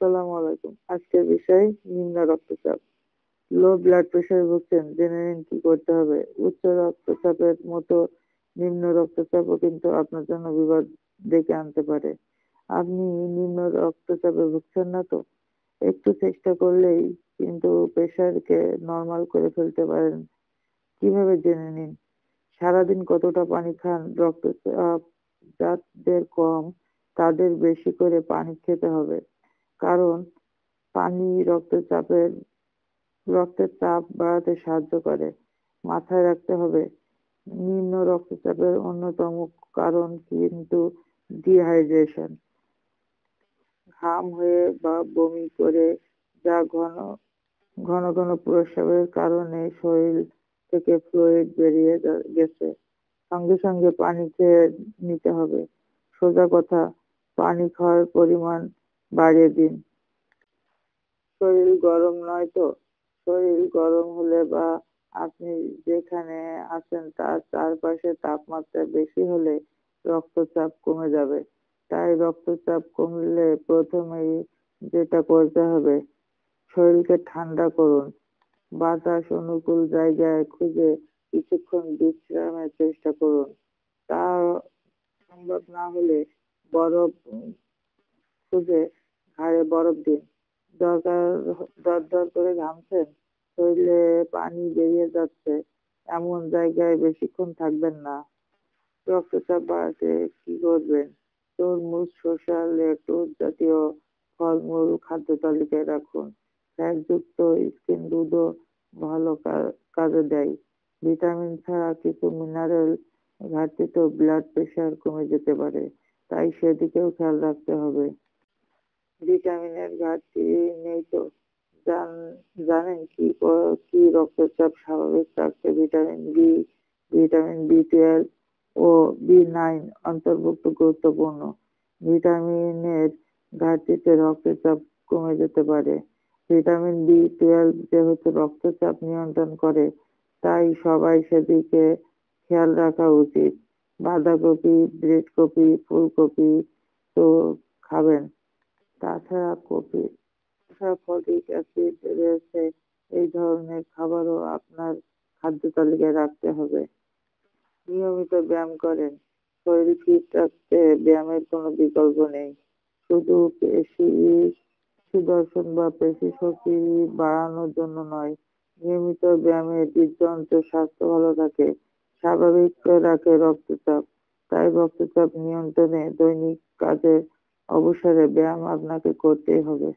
আসসালামু আলাইকুম আজকের বিষয় নিম্ন রক্তচাপ লো ব্লাড প্রেশার ভুগছেন জেনে নিন কি করতে হবে উচ্চ রক্তচাপের মতো নিম্ন রক্তচাপও কিন্তু আপনার জন্য বিপদ ডেকে আনতে পারে আপনি নিম্ন রক্তচাপে ভুগছেন না তো একটু চেষ্টা করলেই কিন্তু প্রেশারকে নর্মাল করে ফেলতে পারেন কিভাবে জেনে নিন সারাদিন কতটা পানি খান রক্তচাপ যাদের কম তাদের বেশি করে পানি খেতে হবে কারণ পানি রক্তচাপের রক্তের চাপ বাড়াতে সাহায্য করে মাথায় রাখতে হবে নিম্ন রক্তচাপের অন্যতম কারণ কিন্তু ডিহাইড্রেশন ঘাম হয়ে বা বমি করে যা ঘন ঘন ঘন প্রস্রাবের কারণে শরীর থেকে ফ্লুইড বেরিয়ে গেছে সঙ্গে সঙ্গে পানি খেয়ে নিতে হবে সোজা কথা পানি খাওয়ার পরিমাণ বাড়িয়ে দিন শরীর গরম নয় তো শরীর গরম হলে বা আপনি যেখানে আছেন তার চারপাশে তাপমাত্রা বেশি হলে রক্তচাপ কমে যাবে তাই রক্তচাপ কমলে প্রথমেই যেটা করতে হবে শরীরকে ঠান্ডা করুন বাতাস অনুকূল জায়গায় খুঁজে কিছুক্ষণ বিশ্রামের চেষ্টা করুন তা সম্ভব না হলে বরফ খুঁজে হাড়ে বরফ দিয়ে দরকার দরদর করে ঘামছেন শরীরে পানি বেরিয়ে যাচ্ছে এমন জায়গায় বেশিক্ষণ থাকবেন না রক্তচাপ বাড়াতে কি করবেন তরমুজ শসা লেটুস জাতীয় ফলমূল খাদ্য তালিকায় রাখুন ফ্যাটযুক্ত স্কিন দুধও ভালো কাজে দেয় ভিটামিন ছাড়া কিছু মিনারেল তো ব্লাড প্রেশার কমে যেতে পারে তাই সেদিকেও খেয়াল রাখতে হবে ভিটামিনের ঘাটতি নেই তো জানেন কি কি রক্তচাপ স্বাভাবিক রাখতে vitamin B vitamin B twelve ও বি নাইন অন্তর্ভুক্ত গুরুত্বপূর্ণ ভিটামিনের ঘাটতিতে রক্তচাপ কমে যেতে পারে ভিটামিন বি টুয়েলভ যেহেতু রক্তচাপ নিয়ন্ত্রণ করে তাই সবাই সেদিকে খেয়াল রাখা উচিত বাঁধাকপি ব্রেডকপি কপি ফুলকপি তো খাবেন তাছাড়া কপি তাছাড়া ফলিক অ্যাসিড রয়েছে এই ধরনের খাবারও আপনার খাদ্য তালিকায় রাখতে হবে নিয়মিত ব্যায়াম করেন শরীর ফিট রাখতে ব্যায়ামের কোনো বিকল্প নেই শুধু পেশি সুদর্শন বা পেশি শক্তি বাড়ানোর জন্য নয় নিয়মিত ব্যায়ামে হৃদযন্ত্র স্বাস্থ্য ভালো থাকে স্বাভাবিক রাখে রক্তচাপ তাই রক্তচাপ নিয়ন্ত্রণে দৈনিক কাজের অবসরে ব্যায়াম আপনাকে করতেই হবে।